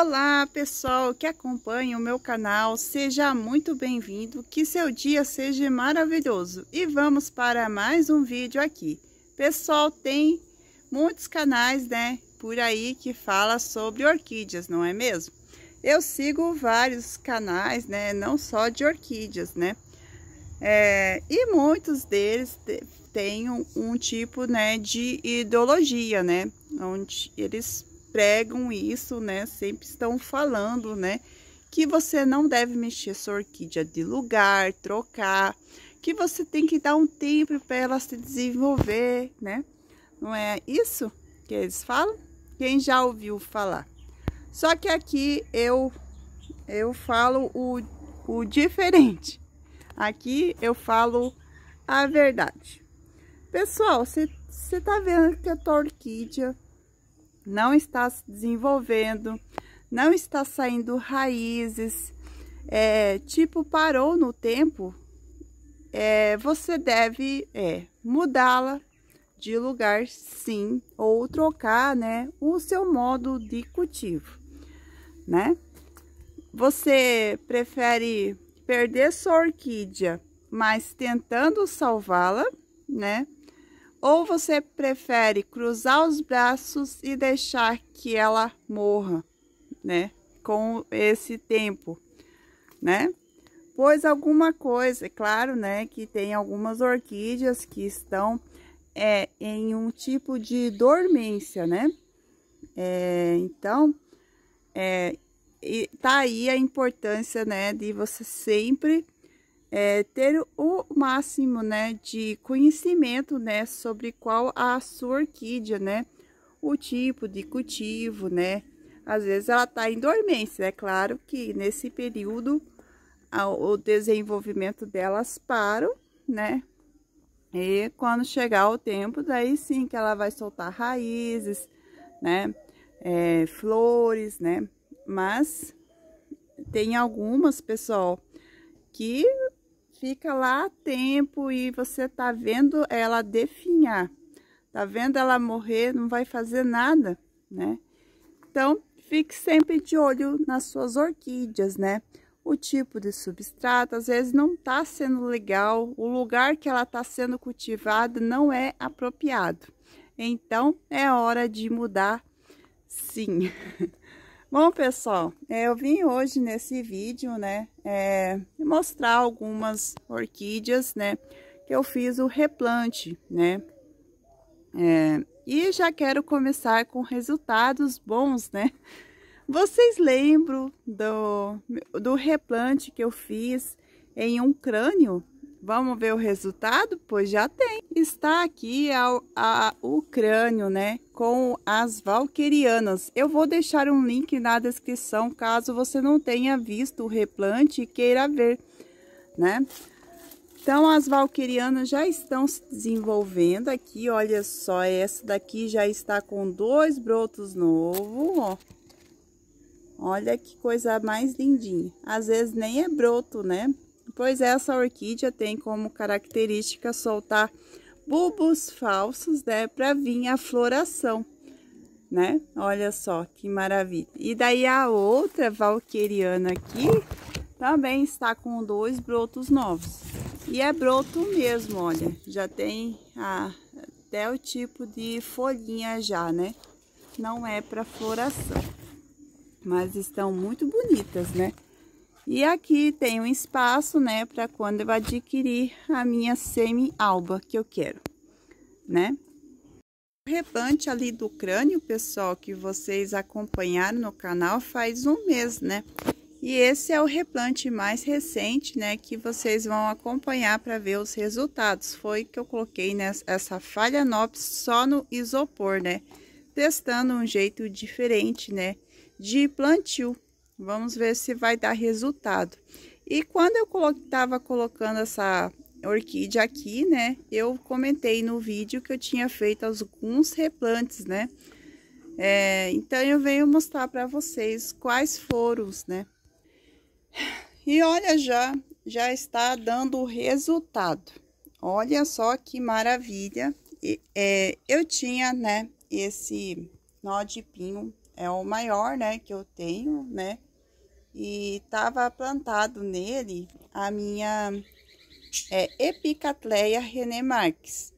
Olá pessoal que acompanha o meu canal, seja muito bem-vindo, que seu dia seja maravilhoso e vamos para mais um vídeo aqui. Pessoal, tem muitos canais né, por aí que fala sobre orquídeas, não é mesmo? Eu sigo vários canais, né, não só de orquídeas, né? É, e muitos deles têm um, um tipo né, de ideologia, né? Onde eles pregam isso, né? Sempre estão falando, né? Que você não deve mexer sua orquídea de lugar, trocar, que você tem que dar um tempo para ela se desenvolver, né? Não é isso que eles falam? Quem já ouviu falar? Só que aqui eu eu falo o, o diferente. Aqui eu falo a verdade. Pessoal, você tá vendo que a tua orquídea não está se desenvolvendo, não está saindo raízes, é, tipo parou no tempo, é, você deve é, mudá-la de lugar sim, ou trocar né, o seu modo de cultivo, né? Você prefere perder sua orquídea, mas tentando salvá-la, né? Ou você prefere cruzar os braços e deixar que ela morra, né? Com esse tempo, né? Pois alguma coisa, é claro, né? Que tem algumas orquídeas que estão é, em um tipo de dormência, né? É, então, é, tá aí a importância, né? De você sempre é, ter o máximo né, de conhecimento né, sobre qual a sua orquídea, né? O tipo de cultivo, né? Às vezes ela está em dormência, é claro que nesse período o desenvolvimento delas para né? E quando chegar o tempo, daí sim que ela vai soltar raízes, né? É, flores, né? Mas tem algumas, pessoal, que fica lá tempo e você tá vendo ela definhar, tá vendo ela morrer, não vai fazer nada, né? Então, fique sempre de olho nas suas orquídeas, né? O tipo de substrato, às vezes não tá sendo legal, o lugar que ela tá sendo cultivada não é apropriado. Então, é hora de mudar, sim. Bom, pessoal, é, eu vim hoje nesse vídeo, né, é, mostrar algumas orquídeas, né, que eu fiz o replante, né. É, e já quero começar com resultados bons, né. Vocês lembram do, do replante que eu fiz em um crânio, Vamos ver o resultado? Pois já tem. Está aqui a, a, o crânio, né? Com as valquerianas. Eu vou deixar um link na descrição caso você não tenha visto o replante e queira ver, né? Então, as valquerianas já estão se desenvolvendo aqui. Olha só, essa daqui já está com dois brotos novos, ó. Olha que coisa mais lindinha. Às vezes nem é broto, né? pois essa é, orquídea tem como característica soltar bulbos falsos, né, para vir a floração, né? Olha só que maravilha. E daí a outra valqueriana aqui também está com dois brotos novos. E é broto mesmo, olha, já tem a, até o tipo de folhinha já, né? Não é para floração, mas estão muito bonitas, né? E aqui tem um espaço, né, para quando eu adquirir a minha semi-alba que eu quero, né? O replante ali do crânio, pessoal, que vocês acompanharam no canal faz um mês, né? E esse é o replante mais recente, né, que vocês vão acompanhar para ver os resultados. Foi que eu coloquei nessa essa falha NOPS só no isopor, né? Testando um jeito diferente, né, de plantio. Vamos ver se vai dar resultado. E quando eu estava colocando essa orquídea aqui, né? Eu comentei no vídeo que eu tinha feito alguns replantes, né? É, então, eu venho mostrar para vocês quais foram, né? E olha já, já está dando o resultado. Olha só que maravilha. E, é, eu tinha, né, esse nó de pinho, é o maior, né, que eu tenho, né? e estava plantado nele a minha é, Epicatleia marques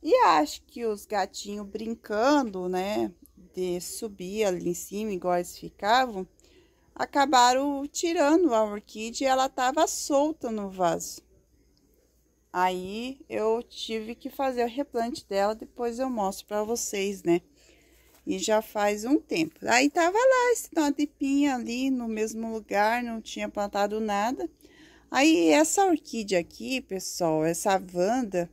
E acho que os gatinhos brincando, né, de subir ali em cima, igual eles ficavam, acabaram tirando a orquídea e ela estava solta no vaso. Aí eu tive que fazer o replante dela, depois eu mostro para vocês, né? E já faz um tempo. Aí tava lá esse nó de pinha ali no mesmo lugar, não tinha plantado nada. Aí essa orquídea aqui, pessoal, essa vanda,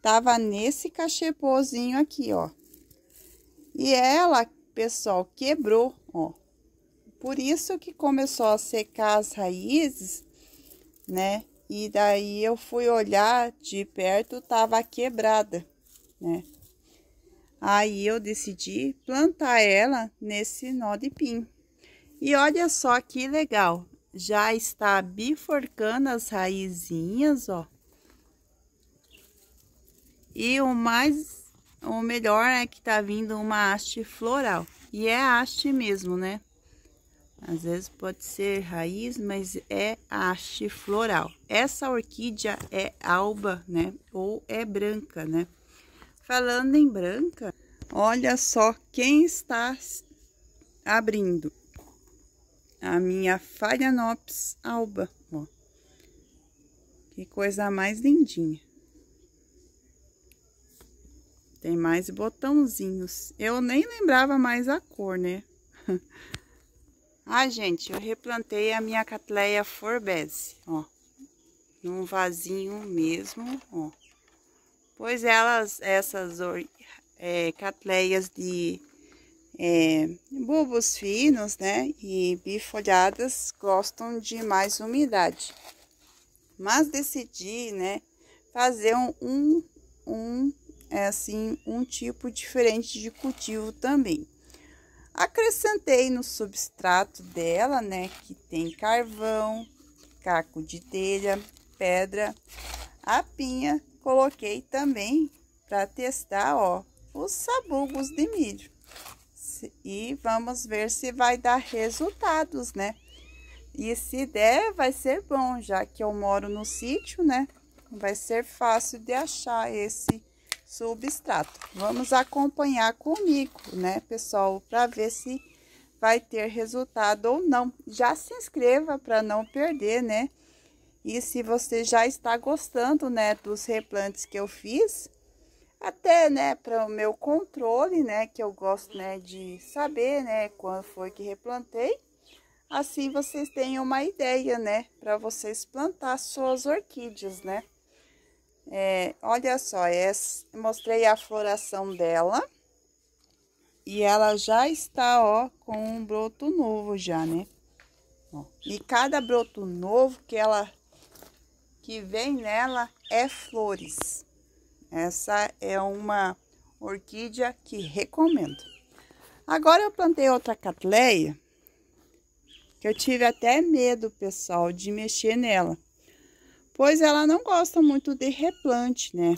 tava nesse cachepôzinho aqui, ó. E ela, pessoal, quebrou, ó. Por isso que começou a secar as raízes, né? E daí eu fui olhar de perto, tava quebrada, né? Aí eu decidi plantar ela nesse nó de pin. E olha só que legal, já está bifurcando as raizinhas, ó. E o mais, o melhor é que tá vindo uma haste floral. E é haste mesmo, né? Às vezes pode ser raiz, mas é haste floral. Essa orquídea é alba, né? Ou é branca, né? Falando em branca, olha só quem está abrindo. A minha Phalaenopsis alba, ó. Que coisa mais lindinha. Tem mais botãozinhos. Eu nem lembrava mais a cor, né? ah, gente, eu replantei a minha Catleia forbese, ó. Num vasinho mesmo, ó pois elas, essas é, catleias de é, bulbos finos, né, e bifolhadas gostam de mais umidade. Mas decidi, né, fazer um, um, um é assim, um tipo diferente de cultivo também. Acrescentei no substrato dela, né, que tem carvão, caco de telha, pedra, a pinha Coloquei também para testar, ó, os sabugos de milho. E vamos ver se vai dar resultados, né? E se der, vai ser bom, já que eu moro no sítio, né? Vai ser fácil de achar esse substrato. Vamos acompanhar comigo, né, pessoal, para ver se vai ter resultado ou não. Já se inscreva para não perder, né? E se você já está gostando, né, dos replantes que eu fiz, até, né, para o meu controle, né, que eu gosto, né, de saber, né, quando foi que replantei. Assim vocês têm uma ideia, né, para vocês plantar suas orquídeas, né. É, olha só, essa, é, mostrei a floração dela. E ela já está, ó, com um broto novo já, né? e cada broto novo que ela que vem nela é flores. Essa é uma orquídea que recomendo. Agora eu plantei outra catleia, que eu tive até medo, pessoal, de mexer nela. Pois ela não gosta muito de replante, né?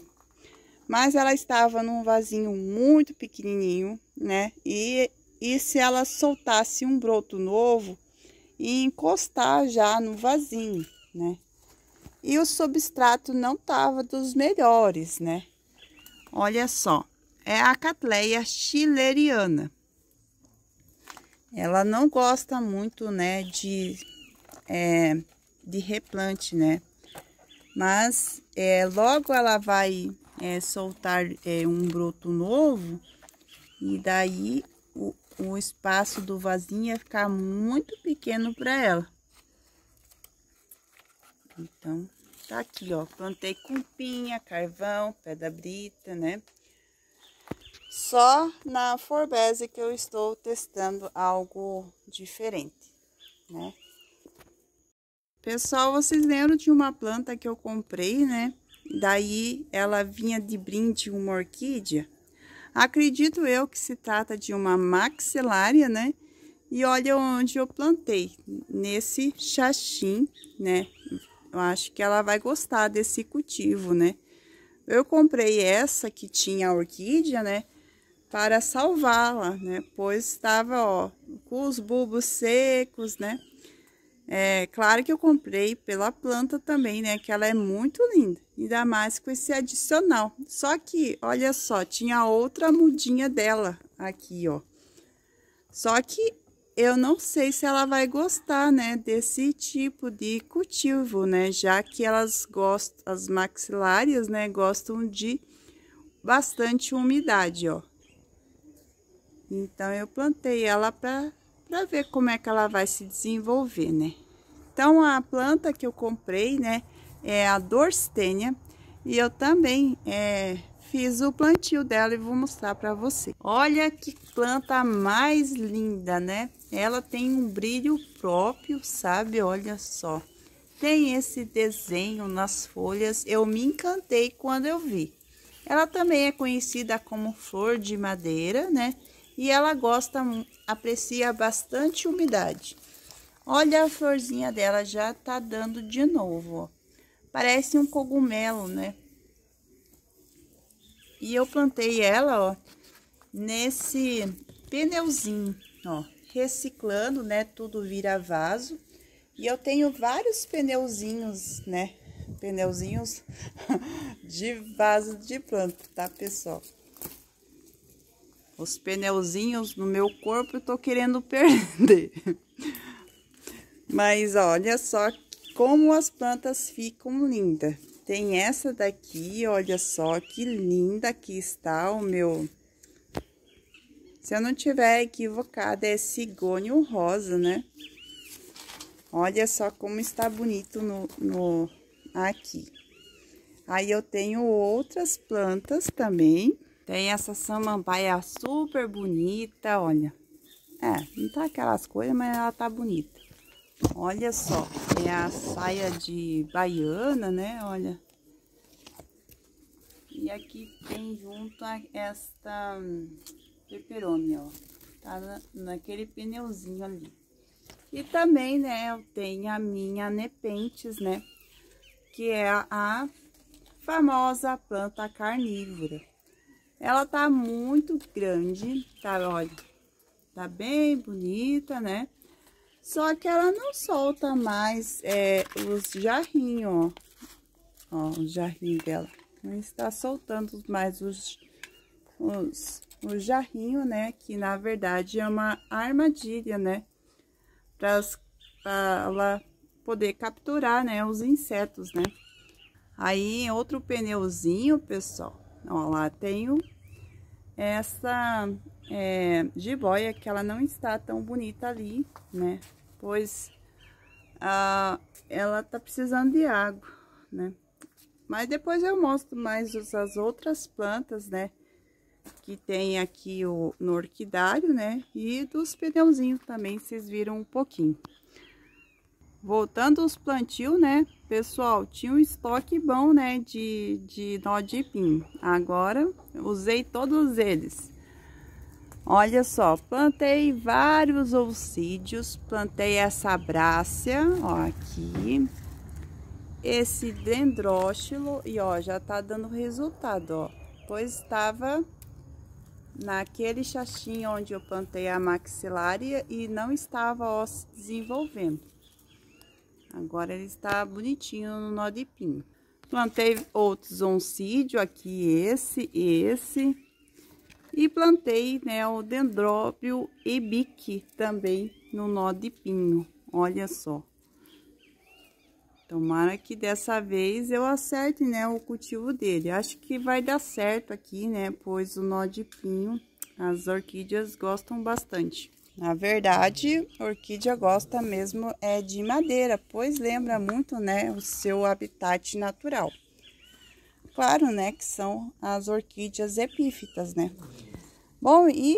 Mas ela estava num vasinho muito pequenininho, né? E, e se ela soltasse um broto novo e encostar já no vasinho, né? E o substrato não tava dos melhores, né? Olha só, é a catleia chileriana. Ela não gosta muito, né, de, é, de replante, né? Mas é, logo ela vai é, soltar é, um broto novo e daí o, o espaço do vasinho ia ficar muito pequeno para ela. Então, Tá aqui, ó. Plantei cumpinha, carvão, pedra brita, né? Só na Forbese que eu estou testando algo diferente, né? Pessoal, vocês lembram de uma planta que eu comprei, né? Daí ela vinha de brinde uma orquídea. Acredito eu que se trata de uma maxilária, né? E olha onde eu plantei, nesse xaxim, né? Eu acho que ela vai gostar desse cultivo, né? Eu comprei essa que tinha a orquídea, né? Para salvá-la, né? Pois estava, ó, com os bulbos secos, né? É claro que eu comprei pela planta também, né? Que ela é muito linda, ainda mais com esse adicional. Só que, olha só, tinha outra mudinha dela aqui, ó. Só que eu não sei se ela vai gostar, né, desse tipo de cultivo, né, já que elas gostam, as maxilárias, né, gostam de bastante umidade, ó. Então, eu plantei ela para ver como é que ela vai se desenvolver, né. Então, a planta que eu comprei, né, é a Dorstênia, e eu também é, fiz o plantio dela e vou mostrar para você. Olha que planta mais linda, né? Ela tem um brilho próprio, sabe? Olha só. Tem esse desenho nas folhas. Eu me encantei quando eu vi. Ela também é conhecida como flor de madeira, né? E ela gosta, aprecia bastante umidade. Olha a florzinha dela, já tá dando de novo, ó. Parece um cogumelo, né? E eu plantei ela, ó, nesse pneuzinho, ó reciclando, né? Tudo vira vaso. E eu tenho vários pneuzinhos, né? Pneuzinhos de vaso de planta, tá, pessoal? Os pneuzinhos no meu corpo eu tô querendo perder. Mas olha só como as plantas ficam lindas. Tem essa daqui, olha só que linda que está o meu se eu não tiver equivocada, é cigônio rosa, né? Olha só como está bonito no, no aqui. Aí eu tenho outras plantas também. Tem essa samambaia super bonita, olha. É, não tá aquelas coisas, mas ela tá bonita. Olha só, é a saia de baiana, né? Olha. E aqui tem junto a esta Peperoni, ó. Tá na, naquele pneuzinho ali. E também, né, eu tenho a minha Nepentes, né? Que é a, a famosa planta carnívora. Ela tá muito grande, tá? Olha, tá bem bonita, né? Só que ela não solta mais é, os jarrinhos, ó. Ó, o jarrinho dela. Não está soltando mais os os, o jarrinho, né? Que na verdade é uma armadilha, né? Para ela poder capturar, né? Os insetos, né? Aí, outro pneuzinho, pessoal. Ó, lá tenho essa é, jiboia que ela não está tão bonita ali, né? Pois ela tá precisando de água, né? Mas depois eu mostro mais as outras plantas, né? que tem aqui o, no orquidário, né? E dos pneuzinhos também, vocês viram um pouquinho. Voltando aos plantios, né? Pessoal, tinha um estoque bom, né? De, de nó de pinho. Agora, usei todos eles. Olha só, plantei vários olcídeos, plantei essa brácia, ó, aqui, esse dendróxilo, e ó, já tá dando resultado, ó, pois estava naquele xaxim onde eu plantei a maxilária e não estava ó, se desenvolvendo. Agora ele está bonitinho no nó de pinho. Plantei outros oncídio aqui, esse e esse. E plantei né, o dendróbio e bique também no nó de pinho, olha só. Tomara que dessa vez eu acerte, né, o cultivo dele. Acho que vai dar certo aqui, né, pois o nó de pinho, as orquídeas gostam bastante. Na verdade, a orquídea gosta mesmo é de madeira, pois lembra muito, né, o seu habitat natural. Claro, né, que são as orquídeas epífitas, né. Bom, e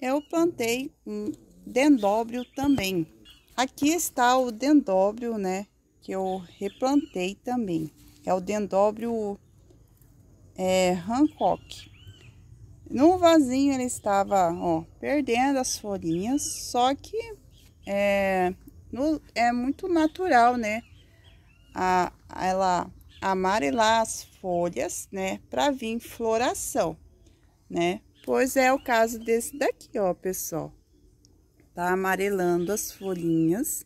eu plantei um dendóbrio também. Aqui está o dendóbrio, né, que eu replantei também. É o dendróbio é, Hancock. No vasinho ele estava, ó, perdendo as folhinhas, só que é, no, é muito natural, né? A, ela amarelar as folhas, né? Para vir floração, né? Pois é o caso desse daqui, ó, pessoal. Tá amarelando as folhinhas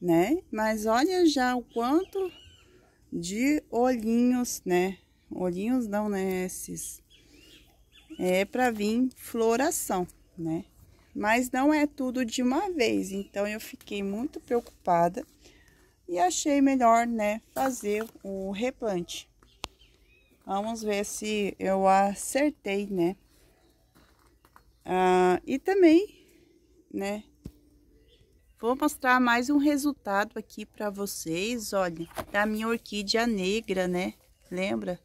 né? Mas olha já o quanto de olhinhos, né? Olhinhos não, né? Esses. É para vir floração, né? Mas não é tudo de uma vez, então eu fiquei muito preocupada e achei melhor, né, fazer o replante. Vamos ver se eu acertei, né? Ah, e também, né, Vou mostrar mais um resultado aqui para vocês, olha, da minha orquídea negra, né? Lembra?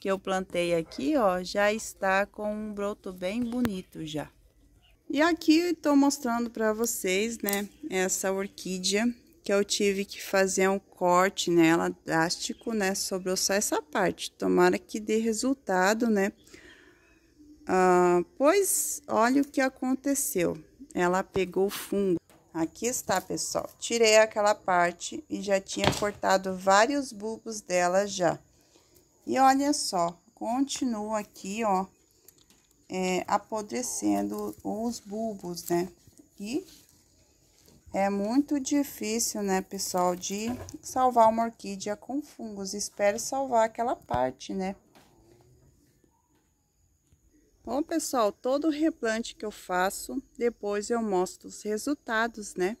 Que eu plantei aqui, ó, já está com um broto bem bonito já. E aqui estou mostrando para vocês, né, essa orquídea que eu tive que fazer um corte nela drástico, né, sobrou só essa parte. Tomara que dê resultado, né? Ah, pois, olha o que aconteceu. Ela pegou fungo. Aqui está, pessoal. Tirei aquela parte e já tinha cortado vários bulbos dela já. E olha só, continua aqui, ó, é, apodrecendo os bulbos, né? E é muito difícil, né, pessoal, de salvar uma orquídea com fungos. Espero salvar aquela parte, né? Bom, pessoal, todo replante que eu faço, depois eu mostro os resultados, né?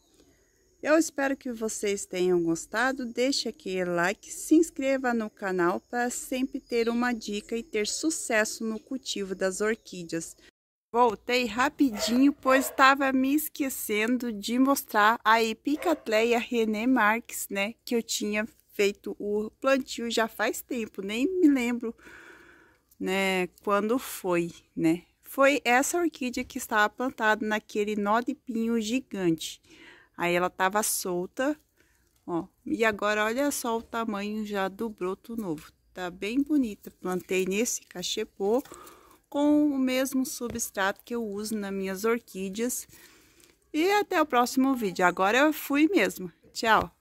Eu espero que vocês tenham gostado. Deixe aquele like, se inscreva no canal para sempre ter uma dica e ter sucesso no cultivo das orquídeas. Voltei rapidinho, pois estava me esquecendo de mostrar a Epicatleia René Marques, né? Que eu tinha feito o plantio já faz tempo, nem me lembro né, quando foi, né? Foi essa orquídea que estava plantada naquele nó de pinho gigante. Aí ela estava solta, ó. E agora olha só o tamanho já do broto novo. Tá bem bonita. Plantei nesse cachepô com o mesmo substrato que eu uso nas minhas orquídeas. E até o próximo vídeo. Agora eu fui mesmo. Tchau!